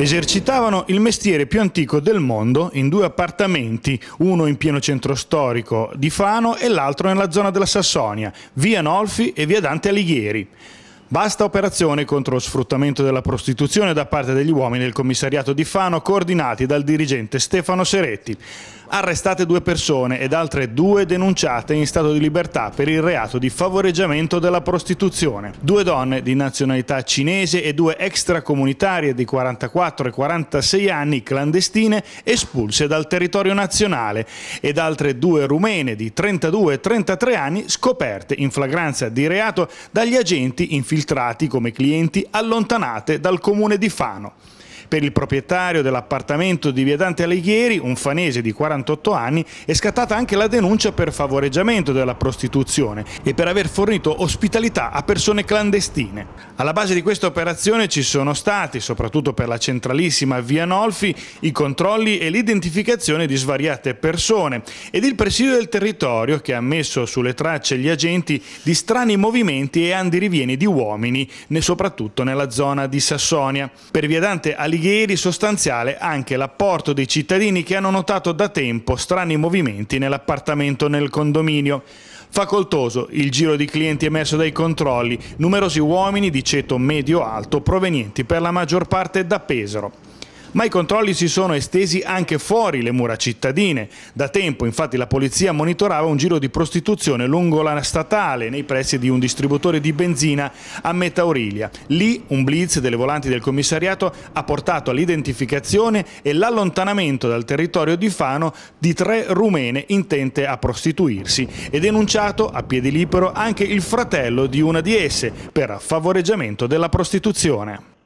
esercitavano il mestiere più antico del mondo in due appartamenti, uno in pieno centro storico di Fano e l'altro nella zona della Sassonia, via Nolfi e via Dante Alighieri. Basta operazione contro lo sfruttamento della prostituzione da parte degli uomini del commissariato di Fano coordinati dal dirigente Stefano Seretti. Arrestate due persone ed altre due denunciate in stato di libertà per il reato di favoreggiamento della prostituzione. Due donne di nazionalità cinese e due extracomunitarie di 44 e 46 anni clandestine espulse dal territorio nazionale ed altre due rumene di 32 e 33 anni scoperte in flagranza di reato dagli agenti in filiazione infiltrati come clienti allontanate dal comune di Fano. Per il proprietario dell'appartamento di via Dante Alighieri, un fanese di 48 anni, è scattata anche la denuncia per favoreggiamento della prostituzione e per aver fornito ospitalità a persone clandestine. Alla base di questa operazione ci sono stati, soprattutto per la centralissima via Nolfi, i controlli e l'identificazione di svariate persone ed il presidio del territorio che ha messo sulle tracce gli agenti di strani movimenti e andirivieni di uomini, soprattutto nella zona di Sassonia. Per via Dante Alighieri Alighieri sostanziale anche l'apporto dei cittadini che hanno notato da tempo strani movimenti nell'appartamento nel condominio. Facoltoso il giro di clienti emerso dai controlli, numerosi uomini di ceto medio-alto provenienti per la maggior parte da Pesaro ma i controlli si sono estesi anche fuori le mura cittadine. Da tempo infatti la polizia monitorava un giro di prostituzione lungo la statale nei pressi di un distributore di benzina a Auriglia. Lì un blitz delle volanti del commissariato ha portato all'identificazione e l'allontanamento dal territorio di Fano di tre rumene intente a prostituirsi e denunciato a piedi libero anche il fratello di una di esse per favoreggiamento della prostituzione.